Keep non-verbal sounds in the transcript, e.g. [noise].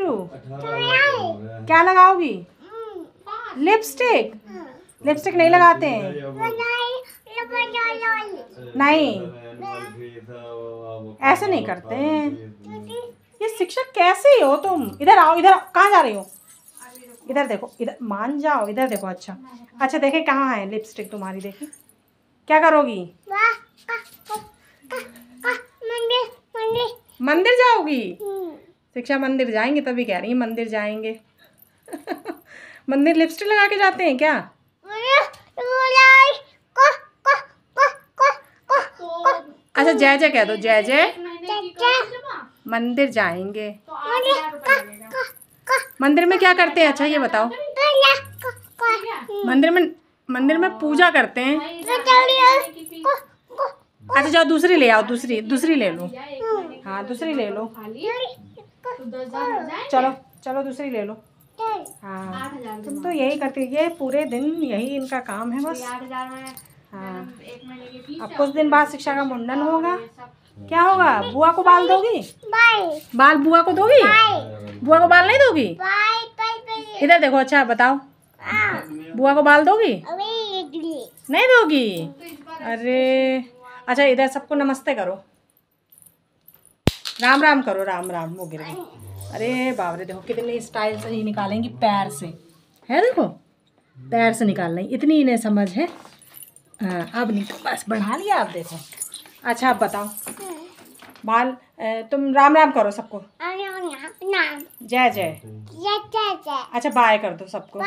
To क्या लगाओगी lipstick हम्म। Lipstick नहीं लगाते हैं नहीं ऐसे नहीं करते हैं ये शिक्षक कैसे हो तुम इधर आओ इधर कहाँ जा रही हो इधर देखो इधर मान जाओ इधर देखो अच्छा अच्छा देखे कहाँ है लिपस्टिक तुम्हारी देखी क्या करोगी मंदिर जाओगी शिक्षा मंदिर जाएंगे तभी कह रही है मंदिर जाएंगे [laughs] मंदिर लिपस्टिक लगा के जाते हैं क्या अच्छा जय जय कह दो जय जय मंदिर जाएंगे मंदिर में क्या करते हैं अच्छा ये बताओ मंदिर में मंदिर में पूजा करते हैं अच्छा जाओ दूसरी ले आओ दूसरी दूसरी ले लो हाँ दूसरी ले लो चलो चलो दूसरी ले लो हाँ तुम तो यही करती ये पूरे दिन यही इनका काम है बस हाँ अब कुछ दिन बाद शिक्षा का मुंडन हाँ, होगा क्या होगा बुआ को बाल दोगी बाल बुआ को दोगी बुआ को बाल नहीं दोगी इधर देखो अच्छा बताओ हाँ। बुआ को बाल दोगी नहीं दोगी तो अरे अच्छा इधर सबको नमस्ते करो राम राम करो राम राम वो गिर गई अरे बाबरे देखो कितने स्टाइल से ही निकालेंगी पैर से है देखो पैर से निकाल लेंगे इतनी इन्हें समझ है हाँ अब निकल तो बस बढ़ा लिया आप देखो अच्छा आप बताओ बाल तुम राम राम करो सबको जय जय अच्छा बाय कर दो सबको